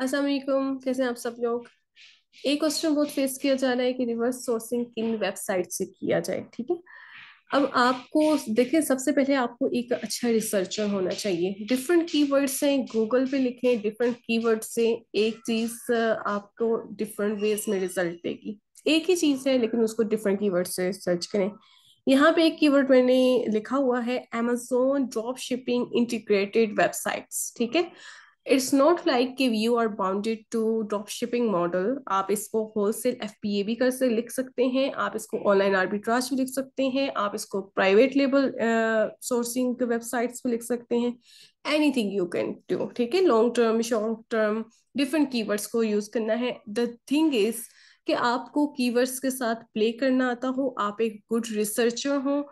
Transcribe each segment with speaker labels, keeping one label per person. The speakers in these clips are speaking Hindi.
Speaker 1: अस्सलाम वालेकुम कैसे हैं आप सब लोग एक क्वेश्चन बहुत फेस किया जा रहा है कि रिवर्स सोर्सिंग किन वेबसाइट से किया जाए ठीक है अब आपको देखें सबसे पहले आपको एक अच्छा रिसर्चर होना चाहिए डिफरेंट कीवर्ड से गूगल पे लिखें डिफरेंट कीवर्ड से एक चीज़ आपको डिफरेंट वेज में रिजल्ट देगी एक ही चीज़ है लेकिन उसको डिफरेंट वर्ड से सर्च करें यहाँ पे एक कीवर्ड मैंने लिखा हुआ है Amazon drop shipping integrated websites ठीक है इट्स नॉट लाइक कि you are bounded to drop shipping model आप इसको होलसेल एफ पी ए भी कर से लिख सकते हैं आप इसको ऑनलाइन आर्बिट्राज भी लिख सकते हैं आप इसको प्राइवेट लेबल सोर्सिंग के वेबसाइट्स पे लिख सकते हैं anything you can do ठीक है long term short term different keywords को यूज करना है द थिंग इज़ कि आपको कीवर्ड्स के साथ प्ले करना आता हो आप एक गुड रिसर्चर हो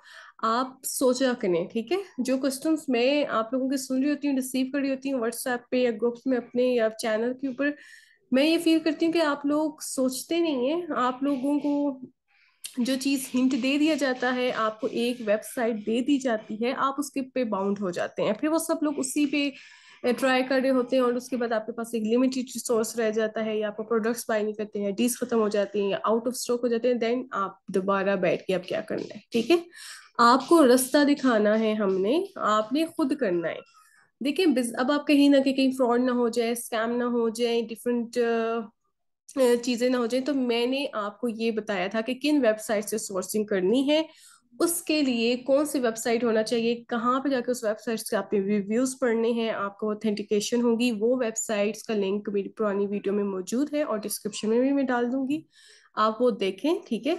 Speaker 1: आप सोचा करें ठीक है जो क्वेश्चंस मैं आप लोगों के सुन रही होती हूँ रिसीव कर रही होती हूँ व्हाट्सएप पे या ग्रुप्स में अपने या चैनल के ऊपर मैं ये फील करती हूँ कि आप लोग सोचते नहीं हैं आप लोगों को जो चीज़ हिंट दे दिया जाता है आपको एक वेबसाइट दे दी जाती है आप उसके पे बाउंड हो जाते हैं फिर वो सब लोग उसी पे ट्राई कर रहे होते हैं और उसके बाद आपके पास एक लिमिटेड रिसोर्स रह जाता है या आपको प्रोडक्ट्स बाय नहीं करते हैं डीज खत्म हो जाती हैं या आउट ऑफ स्टॉक हो जाते हैं देन आप दोबारा बैठ के आप क्या करना है ठीक है आपको रास्ता दिखाना है हमने आपने खुद करना है देखिए अब आप कहीं ना कहीं कहीं फ्रॉड ना हो जाए स्कैम ना हो जाए डिफरेंट चीज़ें ना हो जाए तो मैंने आपको ये बताया था कि किन वेबसाइट से सोर्सिंग करनी है उसके लिए कौन सी वेबसाइट होना चाहिए कहाँ पे जाके उस वेबसाइट से आपके रिव्यूज़ पढ़ने हैं आपको ऑथेंटिकेशन होगी वो वेबसाइट्स का लिंक मेरी पुरानी वीडियो में मौजूद है और डिस्क्रिप्शन में भी मैं डाल दूंगी आप वो देखें ठीक है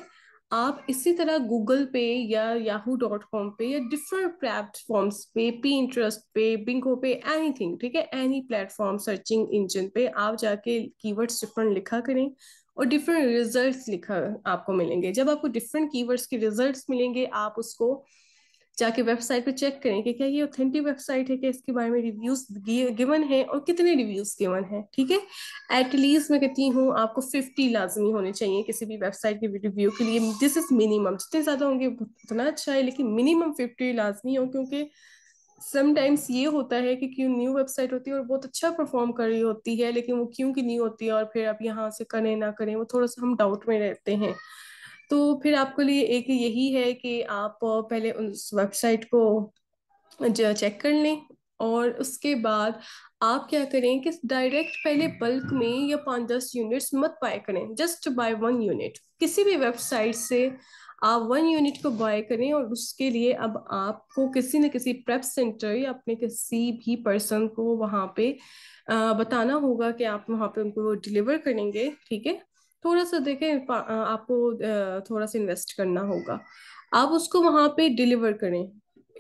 Speaker 1: आप इसी तरह गूगल पे या याहू डॉट कॉम पे या डिफरेंट प्लेटफॉर्म्स पे पी इंटरेस्ट पे बिंगो पे एनीथिंग ठीक है एनी प्लेटफॉर्म सर्चिंग इंजन पे आप जाके कीवर्ड्स डिफरेंट लिखा करें और डिफरेंट रिजल्ट्स लिखा आपको मिलेंगे जब आपको डिफरेंट कीवर्ड्स के रिजल्ट्स मिलेंगे आप उसको जाके वेबसाइट पे चेक करें कि क्या ये ऑथेंटिक वेबसाइट है क्या इसके बारे में रिव्यूज गिवन है और कितने रिव्यूज गिवन है ठीक है एटलीस्ट मैं कहती हूँ आपको फिफ्टी लाजमी होने चाहिए किसी भी वेबसाइट के रिव्यू के लिए दिस इज मिनिमम जितने ज्यादा होंगे उतना अच्छा है लेकिन मिनिमम फिफ्टी लाजमी हो क्योंकि समटाइम्स ये होता है कि क्यों न्यू वेबसाइट होती है और बहुत अच्छा परफॉर्म कर रही होती है लेकिन वो क्यों की न्यू होती है और फिर आप यहाँ से करें ना करें वो थोड़ा सा हम डाउट में रहते हैं तो फिर आपके लिए एक यही है कि आप पहले उस वेबसाइट को चेक कर लें और उसके बाद आप क्या करें कि डायरेक्ट पहले बल्क में या पाँच दस यूनिट्स मत बाय करें जस्ट बाय वन यूनिट किसी भी वेबसाइट से आप वन यूनिट को बाय करें और उसके लिए अब आपको किसी न किसी प्रेप सेंटर या अपने किसी भी पर्सन को वहाँ पे आ, बताना होगा कि आप वहाँ पे उनको डिलीवर करेंगे ठीक है थोड़ा सा देखें आपको थोड़ा सा इन्वेस्ट करना होगा आप उसको वहां पे डिलीवर करें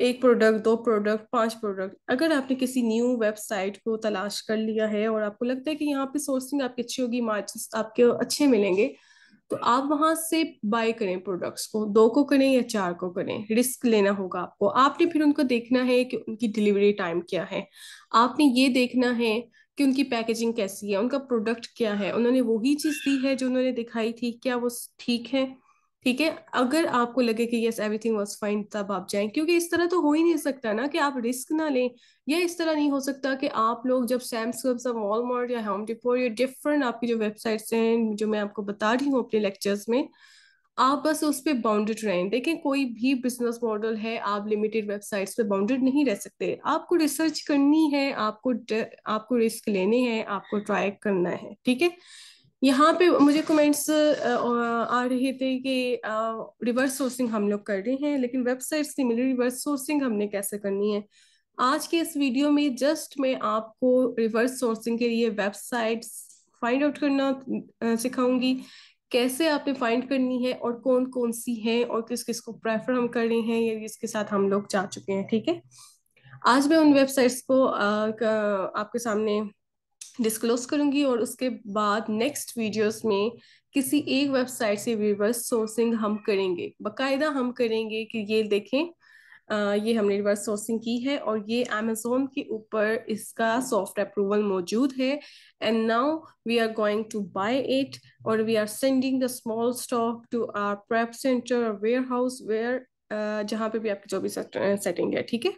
Speaker 1: एक प्रोडक्ट दो प्रोडक्ट पांच प्रोडक्ट अगर आपने किसी न्यू वेबसाइट को तलाश कर लिया है और आपको लगता है कि यहाँ पे सोर्सिंग आपकी अच्छी होगी मार्जिन आपके अच्छे मिलेंगे तो आप वहां से बाय करें प्रोडक्ट्स को दो को करें या चार को करें रिस्क लेना होगा आपको आपने फिर उनको देखना है कि उनकी डिलीवरी टाइम क्या है आपने ये देखना है कि उनकी पैकेजिंग कैसी है उनका प्रोडक्ट क्या है उन्होंने वही चीज़ दी है जो उन्होंने दिखाई थी क्या वो ठीक है ठीक है अगर आपको लगे कि यस एवरीथिंग वाज फाइन तब आप जाएं क्योंकि इस तरह तो हो ही नहीं सकता ना कि आप रिस्क ना लें या इस तरह नहीं हो सकता कि आप लोग जब सैम्स या वॉलमार्ट या होम डिपोर या डिफरेंट आपकी जो वेबसाइट्स हैं जो मैं आपको बता रही हूँ अपने लेक्चर्स में आप बस उस पर बाउंडेड रहें देखें कोई भी बिजनेस मॉडल है आप लिमिटेड वेबसाइट्स पे बाउंडेड नहीं रह सकते आपको रिसर्च करनी है आपको आपको रिस्क लेने हैं आपको ट्राई करना है ठीक है यहाँ पे मुझे कमेंट्स आ रहे थे कि रिवर्स सोर्सिंग हम लोग कर रहे हैं लेकिन वेबसाइट से मिली रिवर्स सोर्सिंग हमने कैसे करनी है आज के इस वीडियो में जस्ट मैं आपको रिवर्स सोर्सिंग के लिए वेबसाइट्स फाइंड आउट करना सिखाऊंगी कैसे आपने फाइंड करनी है और कौन कौन सी है और किस किस को प्रेफर हम कर रहे हैं या इसके साथ हम लोग जा चुके हैं ठीक है आज मैं उन वेबसाइट्स को आपके सामने डिस्क्लोज करूंगी और उसके बाद नेक्स्ट वीडियोस में किसी एक वेबसाइट से रिवर्स सोर्सिंग हम करेंगे बकायदा हम करेंगे कि ये देखें ये हमने रिवर्स सोर्सिंग की है और ये अमेजोन के ऊपर इसका सॉफ्ट अप्रूवल मौजूद है and now we are going to buy it और we are sending the small stock to our prep centre warehouse where जहाँ पे भी आपकी जो भी सेटिंग है ठीक है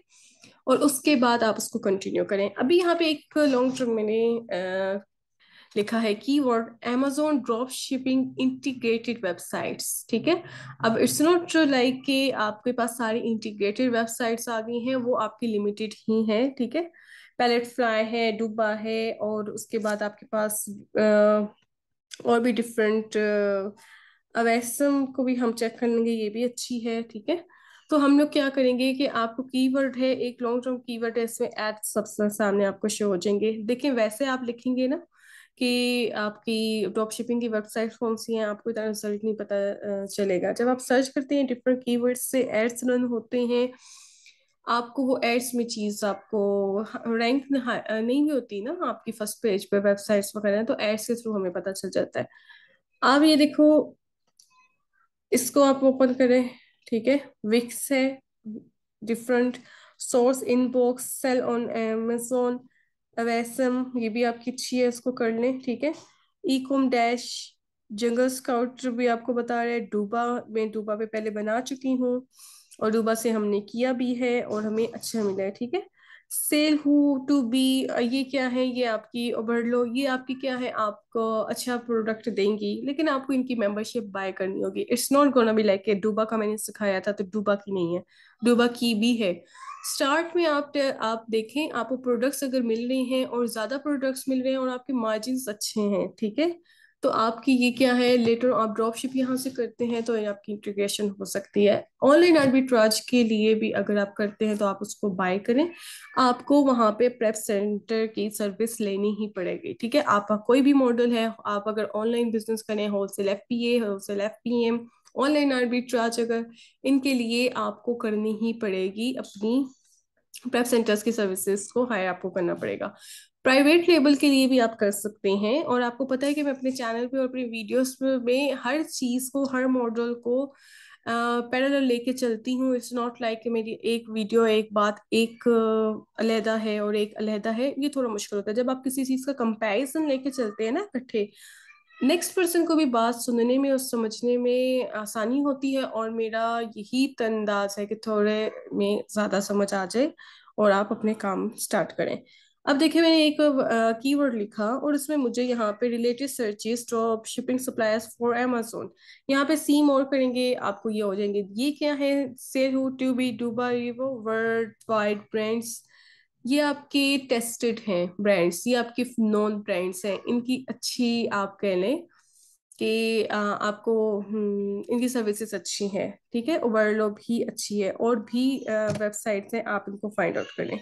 Speaker 1: और उसके बाद आप उसको कंटिन्यू करें अभी यहाँ पे एक लॉन्ग टर्म मैंने लिखा है keyword Amazon drop shipping integrated websites ठीक है अब इट्स नॉट ट्रू लाइक कि आपके पास सारी इंटीग्रेटेड वेबसाइट्स आ गई हैं वो आपकी लिमिटेड ही हैं ठीक है पैलेट फ्लाई है डुबा है और उसके बाद आपके पास आ, और भी डिफरेंट अवैसम को भी हम चेक करेंगे ये भी अच्छी है ठीक है तो हम लोग क्या करेंगे कि आपको कीवर्ड है एक लॉन्ग टर्म कीवर्ड है इसमें एड सबसे सामने आपको शो हो जाएंगे देखिए वैसे आप लिखेंगे ना कि आपकी ड्रॉप शिपिंग की वेबसाइट कौन सी है आपको इतना रिजल्ट नहीं पता चलेगा जब आप सर्च करते हैं डिफरेंट कीवर्ड्स से एड्स रन होते हैं आपको वो एड्स में चीज़ आपको रैंक हाँ, नहीं भी होती ना आपकी फर्स्ट पेज पे वेबसाइट्स वगैरह तो एड्स के थ्रू हमें पता चल जाता है आप ये देखो इसको आप ओपन करें ठीक है विक्स है different source inbox sell on Amazon awesome ये भी आपकी अच्छी है इसको कर लें ठीक है ई कोम डैश जंगल स्काउट भी आपको बता रहे हैं डूबा मैं डूबा पे पहले बना चुकी हूँ और डूबा से हमने किया भी है और हमें अच्छा मिला है ठीक है सेल हु टू बी ये क्या है ये आपकी लो ये आपकी क्या है आपको अच्छा प्रोडक्ट देंगी लेकिन आपको इनकी मेंबरशिप बाय करनी होगी it's not gonna be like Doba का मैंने सिखाया था तो डूबा की नहीं है डूबा की भी है स्टार्ट में आप आप देखें आपको प्रोडक्ट्स अगर मिल रहे हैं और ज़्यादा प्रोडक्ट्स मिल रहे हैं और आपके मार्जिन अच्छे हैं ठीक है तो आपकी ये क्या है लेटर आप ड्रॉपशिप यहाँ से करते हैं तो आपकी इंटीग्रेशन हो सकती है ऑनलाइन आर्बिट्राज के लिए भी अगर आप करते हैं तो आप उसको बाय करें आपको वहाँ पे प्रेप सेंटर की सर्विस लेनी ही पड़ेगी ठीक है आपका कोई भी मॉडल है आप अगर ऑनलाइन बिजनेस करें wholesale F P A wholesale F P M online arbitrage अगर इनके लिए आपको करनी ही पड़ेगी अपनी प्रेप सेंटर्स की सर्विसेज को हायर आपको करना पड़ेगा प्राइवेट लेबल के लिए भी आप कर सकते हैं और आपको पता है कि मैं अपने चैनल पे और अपने वीडियोस में हर चीज़ को हर मॉडल को पैरल लेके चलती हूँ इट्स नॉट लाइक कि मेरी एक वीडियो एक बात एक अलहदा है और एक अलहदा है ये थोड़ा मुश्किल होता है जब आप किसी चीज़ का कंपैरिजन लेके चलते हैं ना इकट्ठे नेक्स्ट पर्सन को भी बात सुनने में और समझने में आसानी होती है और मेरा यही तंदाज है कि थोड़े में ज़्यादा समझ आ जाए और आप अपने काम स्टार्ट करें अब देखिए मैंने एक कीवर्ड लिखा और इसमें मुझे यहाँ पे related searches drop shipping suppliers for Amazon यहाँ पे सी मोर करेंगे आपको ये हो जाएंगे ये क्या है SaleHoo to be Doba Worldwide Brands ये आपके टेस्टेड हैं ब्रांड्स ये आपके नॉन ब्रांड्स हैं इनकी अच्छी आप कह लें कि आपको हम्म, इनकी सर्विसेज अच्छी हैं ठीक है ओवरलो भी अच्छी है और भी वेबसाइट से आप इनको फाइंड आउट करें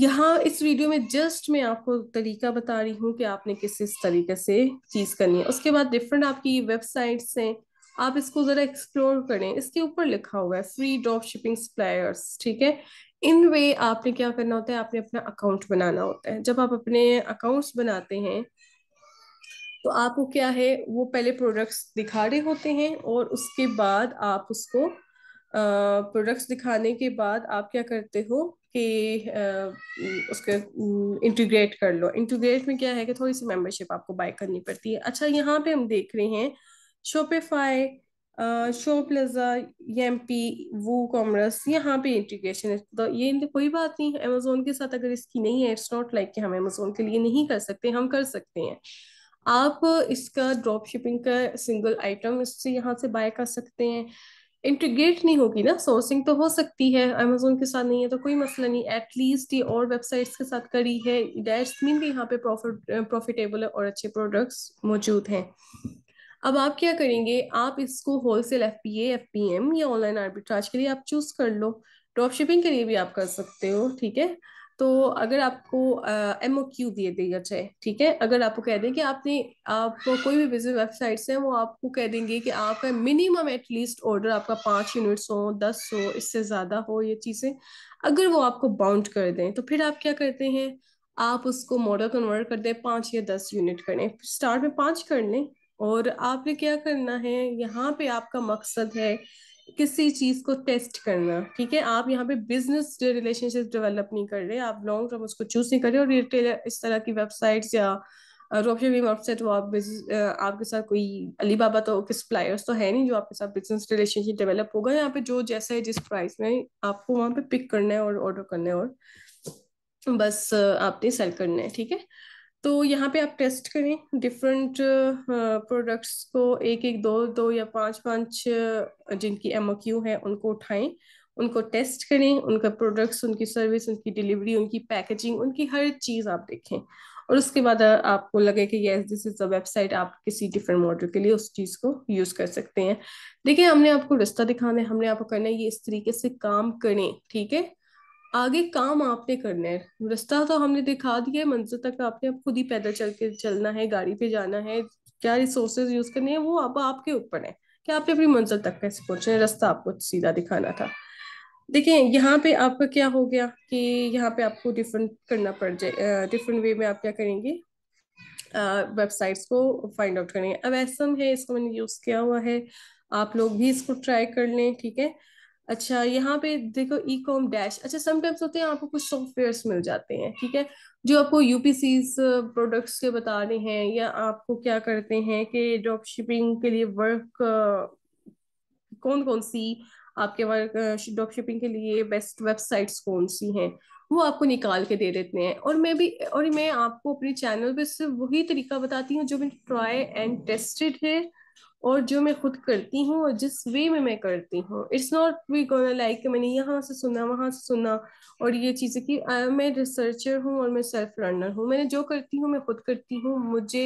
Speaker 1: यहाँ इस वीडियो में जस्ट मैं आपको तरीका बता रही हूँ कि आपने किस किस तरीके से चीज़ करनी है उसके बाद डिफरेंट आपकी वेबसाइट्स हैं आप इसको जरा एक्सप्लोर करें इसके ऊपर लिखा हुआ है फ्री ड्रॉप शिपिंग सप्लायर्स ठीक है इन वे आपने क्या करना होता है आपने अपना अकाउंट बनाना होता है जब आप अपने अकाउंट्स बनाते हैं तो आपको क्या है वो पहले प्रोडक्ट्स दिखा रहे होते हैं और उसके बाद आप उसको प्रोडक्ट्स दिखाने के बाद आप क्या करते हो कि उसके इंटीग्रेट कर लो इंटीग्रेट में क्या है कि थोड़ी सी मेंबरशिप आपको बाय करनी पड़ती है अच्छा यहाँ पे हम देख रहे हैं शोपेफाई शो प्लेजा पी वो कॉमर्स यहाँ पे इंटीग्रेशन है तो ये कोई बात नहीं अमेजोन के साथ अगर इसकी नहीं है इट्स नॉट लाइक कि हम अमेजोन के लिए नहीं कर सकते हम कर सकते हैं आप इसका ड्रॉप शिपिंग का सिंगल आइटम इससे यहाँ से बाय कर सकते हैं इंटीग्रेट नहीं होगी ना सोर्सिंग तो हो सकती है अमेजोन के साथ नहीं है तो कोई मसला नहीं एटलीस्ट ये और वेबसाइट्स के साथ करी है डैट्स मीन के यहाँ पे प्रॉफिट प्रॉफिटेबल और अच्छे प्रोडक्ट्स मौजूद हैं अब आप क्या करेंगे आप इसको wholesale F P F P M या ऑनलाइन आर्बिट्राज के लिए आप चूज कर लो ड्रॉप शिपिंग के लिए भी आप कर सकते हो ठीक है तो अगर आपको एम ओ क्यू दे दिया जाए ठीक है अगर आपको कह दें कि आपने आप कोई भी बिजनेस वेबसाइट्स हैं वो आपको कह देंगे कि आपका मिनिमम एटलीस्ट ऑर्डर आपका पाँच यूनिट्स हो दस हो इससे ज़्यादा हो ये चीज़ें अगर वो आपको बाउंड कर दें तो फिर आप क्या करते हैं आप उसको मॉडल कन्वर्ट कर दें पाँच या दस यूनिट करें स्टार्ट में पाँच कर लें और आपने क्या करना है यहाँ पे आपका मकसद है किसी चीज को टेस्ट करना ठीक है आप यहाँ पे बिजनेस रिलेशनशिप डेवलप नहीं कर रहे आप लॉन्ग टर्म उसको चूज नहीं कर रहे और रिटेलर इस तरह की वेबसाइट या वेबसाइट वो आप आपके साथ कोई अली बाबा तो के सप्लायर्स तो है नहीं जो आपके साथ बिजनेस रिलेशनशिप डेवलप होगा यहाँ पे जो जैसा है जिस प्राइस में आपको वहां पे पिक करना है और ऑर्डर करना है और बस आपने सेल करना है ठीक है तो यहाँ पे आप टेस्ट करें डिफरेंट प्रोडक्ट्स को एक एक दो दो या पाँच पाँच जिनकी एम है उनको उठाएं उनको टेस्ट करें उनका प्रोडक्ट्स उनकी सर्विस उनकी डिलीवरी उनकी पैकेजिंग उनकी हर चीज़ आप देखें और उसके बाद आपको लगे कि yes this is the website आप किसी डिफरेंट मॉडल के लिए उस चीज़ को यूज़ कर सकते हैं देखिए हमने आपको रास्ता दिखाना है हमने आपको करना है ये इस तरीके से काम करें ठीक है आगे काम आपने करना है रास्ता तो हमने दिखा दिया है मंजिल तक आपने आप खुद ही पैदल चल के चलना है गाड़ी पे जाना है क्या रिसोर्सेज यूज करने हैं वो अब आपके ऊपर है कि आपने अपनी मंजिल तक कैसे पहुंचना है रास्ता आपको सीधा दिखाना था देखिए यहाँ पे आपका क्या हो गया कि यहाँ पे आपको डिफरेंट करना पड़ जाए डिफरेंट वे में आप क्या करेंगे वेबसाइट्स को फाइंड आउट करेंगे अब ऐसा है इसको मैंने यूज किया हुआ है आप लोग भी इसको ट्राई कर लें ठीक है अच्छा यहाँ पे देखो ई कॉम डैश अच्छा समटाइम्स होते हैं आपको कुछ सॉफ्टवेयर्स मिल जाते हैं ठीक है जो आपको यूपीसी प्रोडक्ट्स के बता रहे हैं या आपको क्या करते हैं कि ड्रॉप शिपिंग के लिए वर्क कौन कौन सी आपके वर्क ड्रॉप शिपिंग के लिए बेस्ट वेबसाइट्स कौन सी हैं वो आपको निकाल के दे देते हैं और मैं भी और मैं आपको अपने चैनल पे सिर्फ वही तरीका बताती हूँ जो मैं ट्राई एंड टेस्टेड है और जो मैं खुद करती हूँ और जिस वे में मैं करती हूँ it's not we gonna like मैंने यहाँ से सुना वहाँ से सुना और ये चीज़ें कि आ, मैं रिसर्चर हूँ और मैं सेल्फ लर्नर हूँ मैंने जो करती हूँ मैं खुद करती हूँ मुझे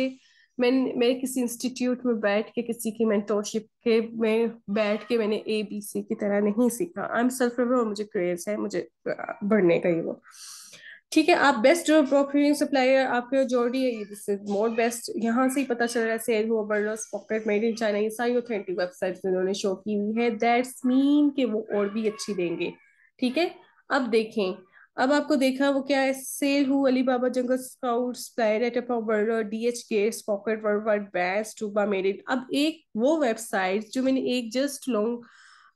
Speaker 1: मैं मैं किसी इंस्टीट्यूट में बैठ के किसी की मैंटोरशिप के मैं बैठ के मैंने ए बी सी की तरह नहीं सीखा आई एम सेल्फ लर्नर और मुझे क्रेज है मुझे बढ़ने का ही वो ठीक है आप बेस्ट जो प्रोक्यूरिंग सप्लायर आपके जॉर्डी है जिससे मोर बेस्ट यहाँ से ही पता चल रहा है सेल हुआ burners pocket made in China ये सारी ऑथेंटिक वेबसाइट उन्होंने शो की हुई है दैट्स मीन कि वो और भी अच्छी देंगे ठीक है अब देखें अब आपको देखा वो क्या है SaleHoo Alibaba Jungle Scout स्पायर स्काउट्स प्लायरेट burner D H K pocket worldwide best Doba merit अब एक वो वेबसाइट जो मैंने एक जस्ट लॉन्ग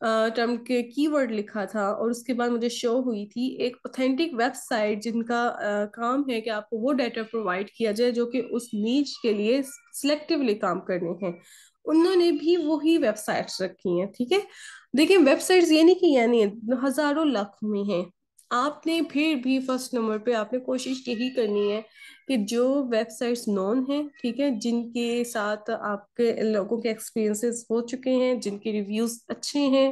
Speaker 1: टर्म के कीवर्ड लिखा था और उसके बाद मुझे शो हुई थी एक ऑथेंटिक वेबसाइट जिनका काम है कि आपको वो डाटा प्रोवाइड किया जाए जो कि उस नीच के लिए सिलेक्टिवली काम करने हैं उन्होंने भी वही वेबसाइट्स रखी हैं ठीक है देखिए वेबसाइट्स ये नहीं कि यानी हजारों लाख में हैं आपने फिर भी फर्स्ट नंबर पे आपने कोशिश यही करनी है कि जो वेबसाइट्स नॉन हैं ठीक है जिनके साथ आपके लोगों के एक्सपीरियंसेस हो चुके हैं जिनके रिव्यूज अच्छे हैं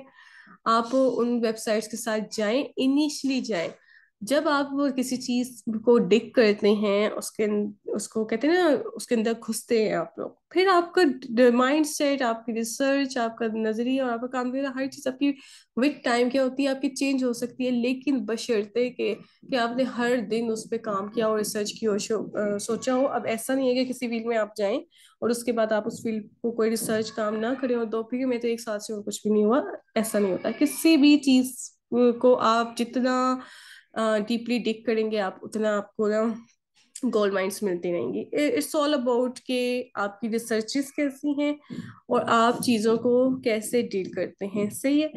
Speaker 1: आप उन वेबसाइट्स के साथ जाएं इनिशली जाएं जब आप किसी चीज को डिक करते हैं उसके अं-, उसको कहते हैं ना उसके अंदर घुसते हैं आप लोग फिर आपका माइंड सेट आपकी रिसर्च आपका नजरिया और आपका काम वगैरह हर चीज आपकी विद टाइम क्या होती है आपकी चेंज हो सकती है लेकिन बशर्ते के कि आपने हर दिन उस पर काम किया और रिसर्च की और सोचा हो अब ऐसा नहीं है कि किसी फील्ड में आप जाए और उसके बाद आप उस फील्ड को कोई रिसर्च काम ना करें और दो फिर मैं तो एक साथ से और कुछ भी नहीं हुआ ऐसा नहीं होता किसी भी चीज को आप जितना डीपली डिक करेंगे आप उतना आपको ना गोल्ड माइंड्स मिलती रहेंगी इट्स ऑल अबाउट के आपकी रिसर्चेस कैसी हैं और आप चीज़ों को कैसे डील करते हैं सही है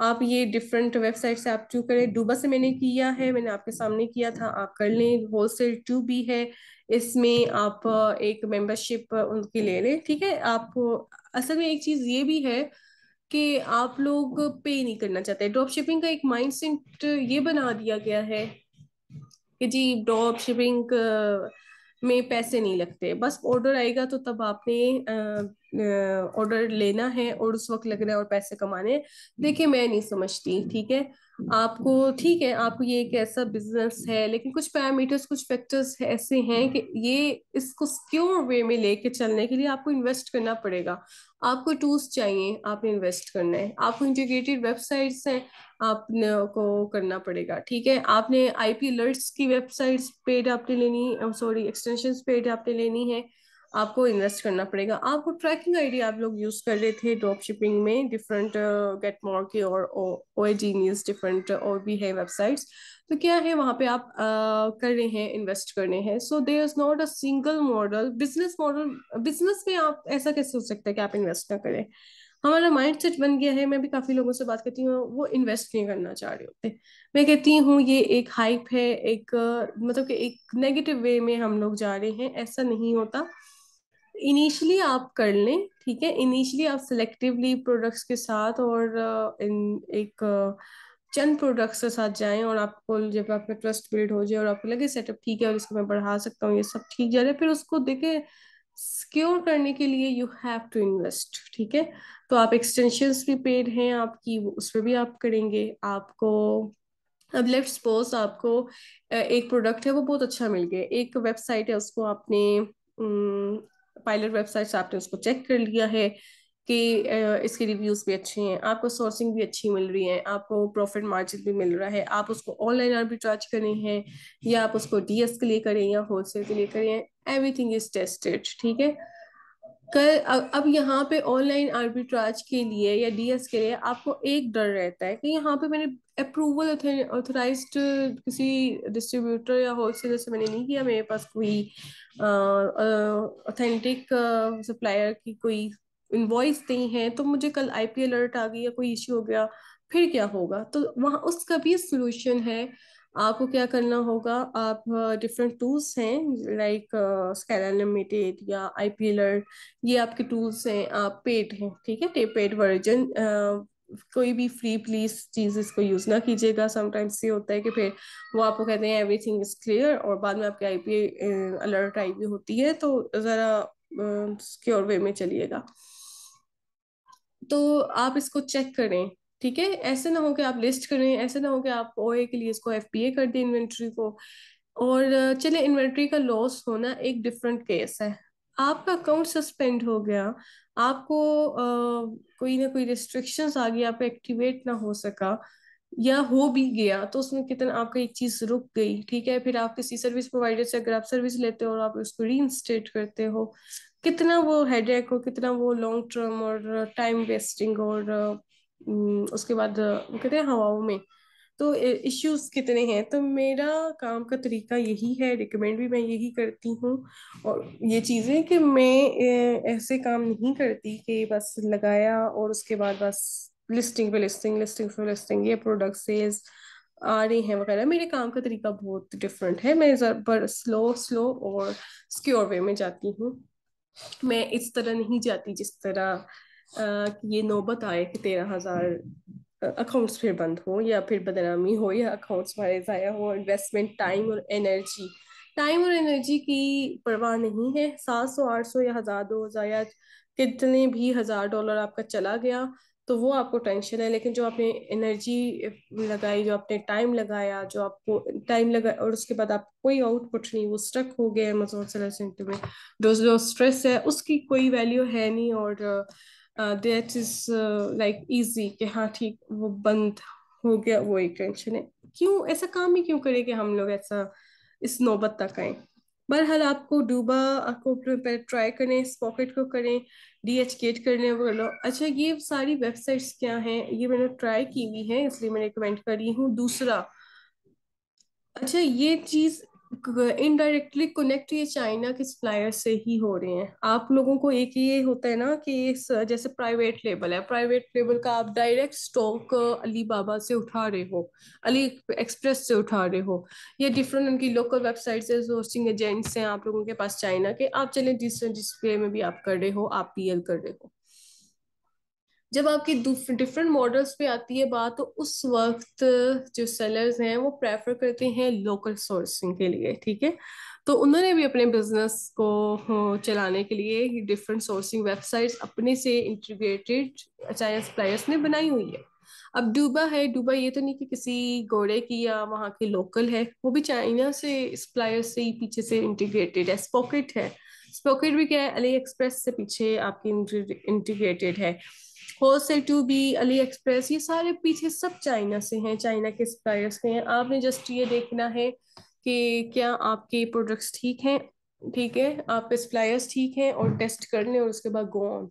Speaker 1: आप ये डिफरेंट वेबसाइट से आप चू करें डूबा से मैंने किया है मैंने आपके सामने किया था आप कर लें होल सेल टू भी है इसमें आप एक मेंबरशिप उनकी ले लें ठीक है आप असल में एक चीज़ ये भी है कि आप लोग पे नहीं करना चाहते ड्रॉप शिपिंग का एक माइंड सेट ये बना दिया गया है कि जी ड्रॉप शिपिंग में पैसे नहीं लगते बस ऑर्डर आएगा तो तब आपने ऑर्डर लेना है और उस वक्त लगना है और पैसे कमाने देखिए मैं नहीं समझती ठीक है आपको ठीक है आपको ये एक ऐसा बिजनेस है लेकिन कुछ पैरामीटर्स कुछ फैक्टर्स ऐसे हैं कि ये इसको सिक्योर वे में लेके चलने के लिए आपको इन्वेस्ट करना पड़ेगा आपको टूल्स चाहिए आपने इन्वेस्ट करना है आपको इंटीग्रेटेड वेबसाइट्स हैं आपने को करना पड़ेगा ठीक है आपने आई पी अलर्ट्स की वेबसाइट्स पेड आपने लेनी सॉरी एक्सटेंशन पेड आपने लेनी है आपको इन्वेस्ट करना पड़ेगा आपको ट्रैकिंग आईडी आप लोग यूज कर रहे थे ड्रॉप शिपिंग में डिफरेंट गेट मॉर के और ओ न्यूज डिफरेंट और भी है वेबसाइट्स तो क्या है वहाँ पे आप uh, कर रहे हैं इन्वेस्ट करने हैं so there is not a single model business model business में आप ऐसा कैसे हो सकता है कि आप इन्वेस्ट ना करें हमारा माइंड सेट बन गया है मैं भी काफ़ी लोगों से बात करती हूँ वो इन्वेस्ट नहीं करना चाह रहे होते मैं कहती हूँ ये एक हाइप है एक मतलब कि एक नेगेटिव वे में हम लोग जा रहे हैं ऐसा नहीं होता इनिशियली आप कर लें ठीक है इनिशियली आप सेलेक्टिवली प्रोडक्ट्स के साथ और इन uh, एक चंद uh, प्रोडक्ट्स के साथ जाएं और आपको जब आप में ट्रस्ट बिल्ड हो जाए और आपको लगे सेटअप ठीक है और इसको मैं बढ़ा सकता हूँ ये सब ठीक जा रहा है फिर उसको देखे स्क्योर करने के लिए यू हैव टू इन्वेस्ट ठीक है तो आप एक्सटेंशंस भी पेड हैं आपकी उसमें भी आप करेंगे आपको अब लेफ्ट सपोज आपको uh, एक प्रोडक्ट है वो बहुत अच्छा मिल गया एक वेबसाइट है उसको आपने पायलट वेबसाइट्स आपने उसको चेक कर लिया है कि इसके रिव्यूज़ भी अच्छे हैं आपको सोर्सिंग भी अच्छी मिल रही है आपको प्रॉफिट मार्जिन भी मिल रहा है आप उसको ऑनलाइन आर्बिट्राज करें हैं या आप उसको डीएस के लिए करें या होलसेल के लिए करें एवरीथिंग इज टेस्टेड ठीक है कल अब, अब यहाँ पे ऑनलाइन आर्बिट्राज के लिए या डीएस के लिए आपको एक डर रहता है कि यहाँ पे मैंने अप्रूवल ऑथोराइज किसी डिस्ट्रीब्यूटर या होलसेलर से मैंने नहीं किया मेरे पास कोई ऑथेंटिक सप्लायर की कोई इन्वॉइस नहीं है तो मुझे कल आईपी अलर्ट आ गई या कोई इश्यू हो गया फिर क्या होगा तो वहाँ उसका भी सोल्यूशन है आपको क्या करना होगा आप डिफरेंट टूल्स हैं लाइक स्कैलर लिमिटेड या आई पी अलर्ट ये आपके टूल्स हैं आप पेड हैं ठीक है टे पेड वर्जन कोई भी फ्री प्लीज चीज इसको यूज ना कीजिएगा समटाइम्स ये होता है कि फिर वो आपको कहते हैं एवरी थिंग इज क्लियर और बाद में आपकी पी अलर्ट आई भी होती है तो जरा सिक्योर वे में चलिएगा तो आप इसको चेक करें ठीक है ऐसे ना हो कि आप लिस्ट करें ऐसे ना हो कि आप ओ के लिए इसको एफ कर दें इन्वेंट्री को और चले इन्वेंट्री का लॉस होना एक डिफरेंट केस है आपका अकाउंट सस्पेंड हो गया आपको आ, कोई ना कोई रिस्ट्रिक्शंस आ गई आप एक्टिवेट ना हो सका या हो भी गया तो उसमें कितना आपका एक चीज रुक गई ठीक है फिर आप किसी सर्विस प्रोवाइडर से अगर आप सर्विस लेते हो और आप उसको री इंस्टेट करते हो कितना वो हेडेक हो कितना वो लॉन्ग टर्म और टाइम वेस्टिंग और हम्म, उसके बाद कहते हैं हवाओं में तो इश्यूज कितने हैं तो मेरा काम का तरीका यही है रिकमेंड भी मैं यही करती हूँ और ये चीज़ें कि मैं ऐसे काम नहीं करती कि बस लगाया और उसके बाद बस लिस्टिंग पे लिस्टिंग लिस्टिंग पे लिस्टिंग ये प्रोडक्ट सेल्स आ रहे हैं वगैरह मेरे काम का तरीका बहुत डिफरेंट है मैं पर स्लो स्लो और स्क्योर वे में जाती हूँ मैं इस तरह नहीं जाती जिस तरह कि ये नौबत आए कि तेरह हज़ार अकाउंट्स फिर बंद हो या फिर बदनामी हो या अकाउंट्स हमारे ज़ाया हो इन्वेस्टमेंट टाइम और एनर्जी टाइम और एनर्जी की परवाह नहीं है सात सौ आठ सौ या हज़ार दो हज़ार या कितने भी हज़ार डॉलर आपका चला गया तो वो आपको टेंशन है लेकिन जो आपने एनर्जी लगाई जो आपने टाइम लगाया जो आपको टाइम लगा और उसके बाद आप कोई आउटपुट नहीं वो स्ट्रक हो गया अमेजोन सेलर सेंटर में जो जो स्ट्रेस है उसकी कोई वैल्यू है नहीं और दैट इज लाइक इजी कि हाँ ठीक वो बंद हो गया वो एक टेंशन है क्यों ऐसा काम ही क्यों करें कि हम लोग ऐसा इस नौबत तक आए बहरहाल आपको डूबा आपको पहले ट्राई करें इस पॉकेट को करें डी एच गेट कर लें वो लो अच्छा ये सारी वेबसाइट्स क्या हैं ये मैंने ट्राई की हुई है इसलिए मैं रिकमेंड कर रही हूँ दूसरा अच्छा ये चीज़ इनडायरेक्टली कनेक्ट ये चाइना के सप्लायर से ही हो रहे हैं आप लोगों को एक ये होता है ना कि जैसे प्राइवेट लेबल है प्राइवेट लेबल का आप डायरेक्ट स्टॉक अली बाबा से उठा रहे हो अली एक्सप्रेस से उठा रहे हो या डिफरेंट उनकी लोकल वेबसाइट से सोर्सिंग एजेंट्स हैं आप लोगों के पास चाइना के आप चले डिजिटल डिस्प्ले में भी आप कर रहे हो आप पी कर रहे हो जब आपकी डिफरेंट मॉडल्स पे आती है बात तो उस वक्त जो सेलर्स हैं वो प्रेफर करते हैं लोकल सोर्सिंग के लिए ठीक है तो उन्होंने भी अपने बिजनेस को चलाने के लिए डिफरेंट सोर्सिंग वेबसाइट्स अपने से इंटीग्रेटेड चाहे सप्लायर्स ने बनाई हुई है अब डूबा है डूबा ये तो नहीं कि किसी घोड़े की या वहाँ की लोकल है वो भी चाइना से सप्लायर्स से ही पीछे से इंटीग्रेटेड है स्पॉकेट है स्पॉकेट भी क्या है अली एक्सप्रेस से पीछे आपकी इंटीग्रेटेड है wholesale to be AliExpress ये सारे पीछे सब चाइना से हैं चाइना के सप्लायर्स के हैं आपने जस्ट ये देखना है कि क्या आपके प्रोडक्ट्स ठीक हैं ठीक है आपके सप्लायर्स ठीक हैं और टेस्ट कर लें और उसके बाद गो ऑन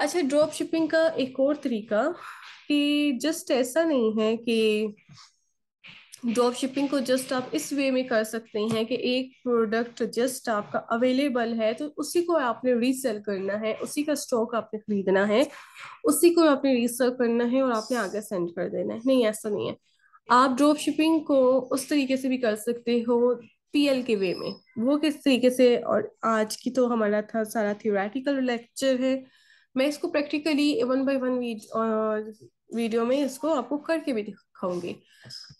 Speaker 1: अच्छा ड्रॉप शिपिंग का एक और तरीका कि जस्ट ऐसा नहीं है कि ड्रॉप शिपिंग को जस्ट आप इस वे में कर सकते हैं कि एक प्रोडक्ट जस्ट आपका अवेलेबल है तो उसी को आपने रीसेल करना है उसी का स्टॉक आपने खरीदना है उसी को आपने रीसेल करना है और आपने आगे सेंड कर देना है नहीं ऐसा नहीं है आप ड्रॉप शिपिंग को उस तरीके से भी कर सकते हो पीएल के वे में वो किस तरीके से और आज की तो हमारा था सारा थियोरेटिकल लेक्चर है मैं इसको practically one by one video में इसको आपको करके भी दिखाऊंगी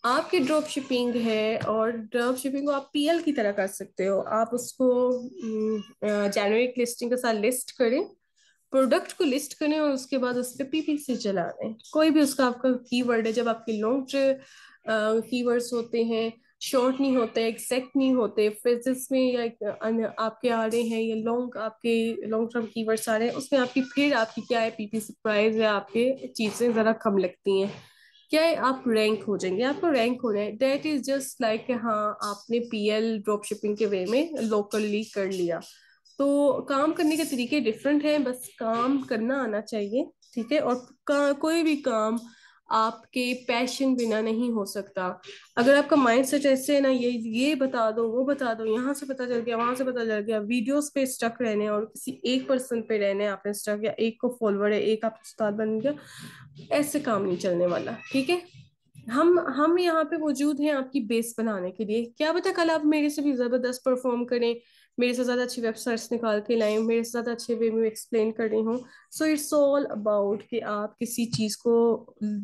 Speaker 1: आपकी ड्रॉप शिपिंग है और ड्रॉप शिपिंग को आप पीएल की तरह कर सकते हो आप उसको जेनरिक हम्म, लिस्टिंग के साथ लिस्ट करें प्रोडक्ट को लिस्ट करें और उसके बाद उस पर पीपी से चला दें कोई भी उसका आपका कीवर्ड है जब आपके लॉन्ग कीवर्ड्स होते हैं शॉर्ट नहीं होते एग्जैक्ट नहीं होते फ्रेजेस में या आपके आ रहे हैं या लॉन्ग आपके लॉन्ग टर्म कीवर्ड्स आ रहे हैं उसमें आपकी फिर आपकी क्या है पीपी सरप्राइज या आपके चीज़ें ज़रा कम लगती हैं क्या है आप रैंक हो जाएंगे आपको रैंक हो होना है डेट इज़ जस्ट लाइक हाँ आपने पी एल ड्रॉप शिपिंग के वे में लोकली कर लिया तो काम करने के तरीके डिफरेंट हैं बस काम करना आना चाहिए ठीक है और का, कोई भी काम आपके पैशन बिना नहीं हो सकता अगर आपका माइंड सेट ऐसे है ना ये ये बता दो वो बता दो यहाँ से पता चल गया वहां से पता चल गया वीडियोस पे स्टक रहने और किसी एक पर्सन पे रहने आपने स्टक या एक को फॉलोअर है एक आप उस्ताद बन गया ऐसे काम नहीं चलने वाला ठीक है हम हम यहाँ पे मौजूद हैं आपकी बेस बनाने के लिए क्या पता कल आप मेरे से भी जबरदस्त परफॉर्म करें मेरे से ज़्यादा अच्छी वेबसाइट्स निकाल के लाए मेरे से ज़्यादा अच्छे वे में एक्सप्लेन कर रही हूँ सो इट्स ऑल अबाउट कि आप किसी चीज़ को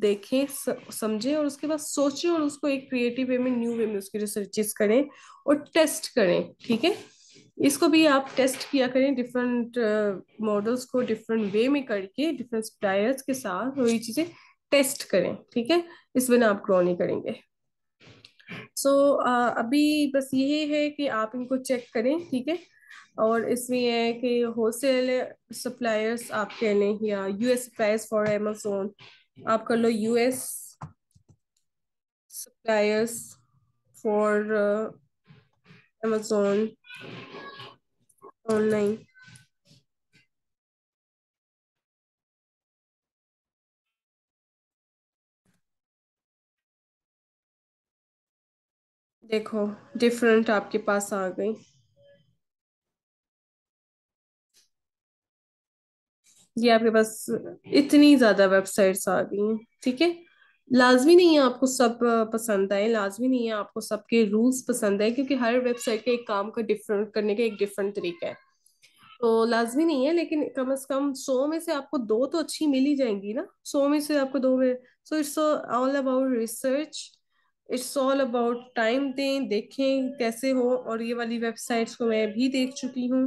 Speaker 1: देखें समझें और उसके बाद सोचें और उसको एक क्रिएटिव वे में न्यू वे में उसकी रिसर्चेस करें और टेस्ट करें ठीक है इसको भी आप टेस्ट किया करें डिफरेंट मॉडल्स uh, को डिफरेंट वे में करके डिफरेंट सप्लायर्स के साथ और ये चीज़ें टेस्ट करें ठीक है इस बिना आप ग्रो नहीं करेंगे सो so, अभी बस यही है कि आप इनको चेक करें ठीक है और इसमें यह है कि होलसेल सप्लायर्स आप कह लें या यूएस सप्लायर्स फॉर अमेजोन आप कर लो US suppliers for Amazon online देखो डिफरेंट आपके पास आ गई ये आपके पास इतनी ज़्यादा वेबसाइट्स आ गई हैं ठीक है लाजमी नहीं है आपको सब पसंद आए लाजमी नहीं है आपको सबके रूल्स पसंद आए क्योंकि हर वेबसाइट के एक काम का डिफरेंट करने का एक डिफरेंट तरीका है तो लाजमी नहीं है लेकिन कम से कम सौ में से आपको दो तो अच्छी मिल ही जाएंगी ना सौ में से आपको दो में so it's all about research it's all about time दें देखें कैसे हो और ये वाली वेबसाइट्स को मैं भी देख चुकी हूँ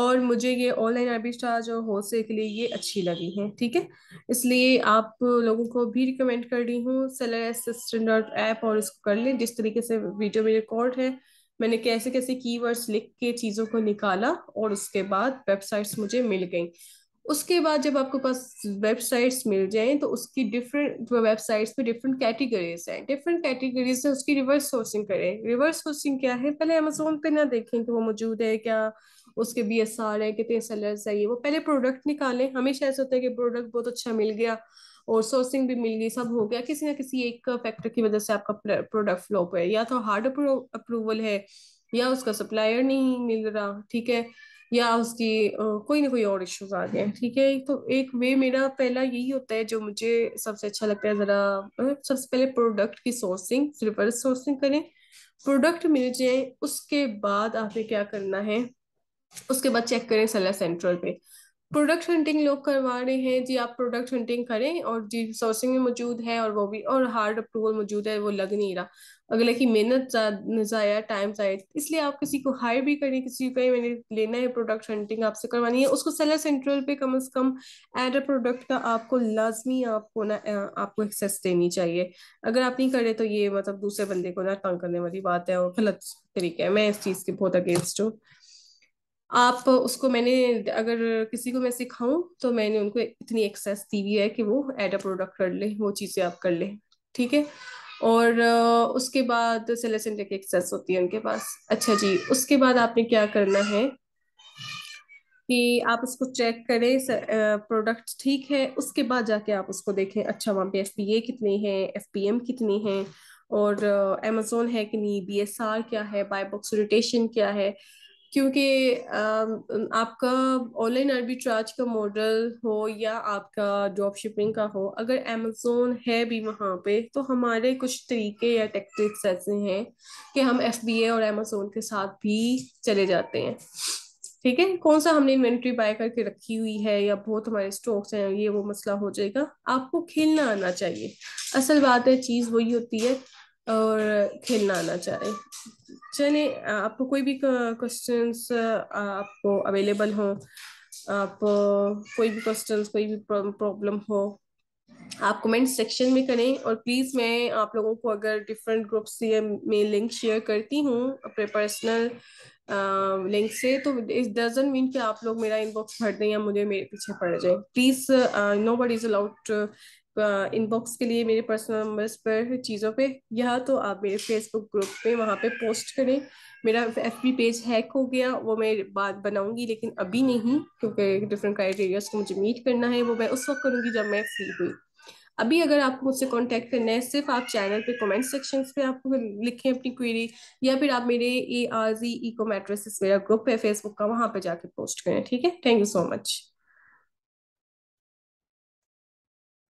Speaker 1: और मुझे ये ऑनलाइन स्टार और होलसेल के लिए ये अच्छी लगी है ठीक है इसलिए आप लोगों को भी रिकमेंड कर रही हूँ सेलर असिस्टेंट डॉट ऐप और इसको कर लें जिस तरीके से वीडियो में रिकॉर्ड है मैंने कैसे कैसे कीवर्ड्स लिख के चीज़ों को निकाला और उसके बाद वेबसाइट्स मुझे मिल गई उसके बाद जब आपके पास वेबसाइट्स मिल जाएं तो उसकी डिफरेंट वेबसाइट्स पे डिफरेंट कैटेगरीज हैं डिफरेंट कैटेगरीज से उसकी रिवर्स सोर्सिंग करें रिवर्स सोर्सिंग क्या है पहले अमेजोन पे ना देखें कि वो मौजूद है क्या उसके बी एस आर है कितने सेलर्स है ये वो पहले प्रोडक्ट निकालें हमेशा ऐसा होता है कि प्रोडक्ट बहुत अच्छा मिल गया और सोर्सिंग भी मिल गई सब हो गया किसी ना किसी एक फैक्टर की वजह से आपका प्रोडक्ट फ्लॉप है या तो हार्ड अप्रूवल है या उसका सप्लायर नहीं मिल रहा ठीक है या उसकी कोई ना कोई और इश्यूज आ गए ठीक है तो एक वे मेरा पहला यही होता है जो मुझे सबसे अच्छा लगता है ज़रा सबसे पहले प्रोडक्ट की सोर्सिंग रिवर्स सोर्सिंग करें प्रोडक्ट मिल जाए उसके बाद आपने क्या करना है उसके बाद चेक करें सेलर सेंट्रल पे प्रोडक्ट हंटिंग लोग करवा रहे हैं जी आप प्रोडक्ट हंटिंग करें और जी सोर्सिंग में मौजूद है और वो भी और हार्ड अप्रूवल मौजूद है वो लग नहीं रहा अगले की मेहनत ज़ाया टाइम जाए इसलिए आप किसी को हायर भी करें किसी को मैंने लेना है प्रोडक्ट हंटिंग आपसे करवानी है उसको सेलर सेंट्रल पे कम अज़ कम एड अ प्रोडक्ट का आपको लाजमी आपको ना आपको एक्सेस देनी चाहिए अगर आप नहीं करें तो ये मतलब दूसरे बंदे को ना तंग करने वाली बात है और गलत तरीका है मैं इस चीज़ के बहुत अगेंस्ट हूँ आप उसको मैंने अगर किसी को मैं सिखाऊं तो मैंने उनको इतनी एक्सेस दी हुई है कि वो एड अ प्रोडक्ट कर ले वो चीज़ें आप कर ले ठीक है और उसके बाद सेलेसन की एक्सेस होती है उनके पास अच्छा जी उसके बाद आपने क्या करना है कि आप उसको चेक करें प्रोडक्ट ठीक है उसके बाद जाके आप उसको देखें अच्छा वहाँ पे एफ पी ए कितनी है एफ पी एम कितनी है और अमेजोन है कि नहीं बी एस आर क्या है बाय बॉक्स रोटेशन क्या है क्योंकि आपका ऑनलाइन आर्बिट्राज का मॉडल हो या आपका ड्रॉप शिपिंग का हो अगर अमेजोन है भी वहाँ पे तो हमारे कुछ तरीके या टेक्टिक्स ऐसे हैं कि हम एफ और अमेजोन के साथ भी चले जाते हैं ठीक है कौन सा हमने इन्वेंट्री बाय करके रखी हुई है या बहुत हमारे स्टॉक्स हैं ये वो मसला हो जाएगा आपको खेलना आना चाहिए असल बात है चीज़ वही होती है और खेलना आना चाहिए चले आपको कोई भी क्वेश्चन आपको अवेलेबल हो आप कोई भी क्वेश्चन कोई भी प्रॉब्लम हो आप कमेंट सेक्शन में करें और प्लीज़ मैं आप लोगों को अगर डिफरेंट ग्रुप्स से मैं लिंक शेयर करती हूँ अपने पर्सनल लिंक से तो इस डजन मीन कि आप लोग मेरा इनबॉक्स भर दें या मुझे मेरे पीछे पड़ जाए please nobody is allowed inbox के लिए मेरे पर्सनल नंबर्स पर चीज़ों पे या तो आप मेरे फेसबुक ग्रुप पे वहाँ पे पोस्ट करें मेरा एफ पेज हैक हो गया वो मैं बात बनाऊंगी लेकिन अभी नहीं क्योंकि डिफरेंट क्राइटेरियाज को मुझे मीट करना है वो मैं उस वक्त करूँगी जब मैं फ्री हुई अभी अगर आपको मुझसे कांटेक्ट करना है सिर्फ आप चैनल पे कमेंट सेक्शन पे आपको लिखें अपनी क्वेरी या फिर आप मेरे A R G eco mattress मेरा ग्रुप है फेसबुक का वहाँ पे जाके पोस्ट करें ठीक है थैंक यू सो मच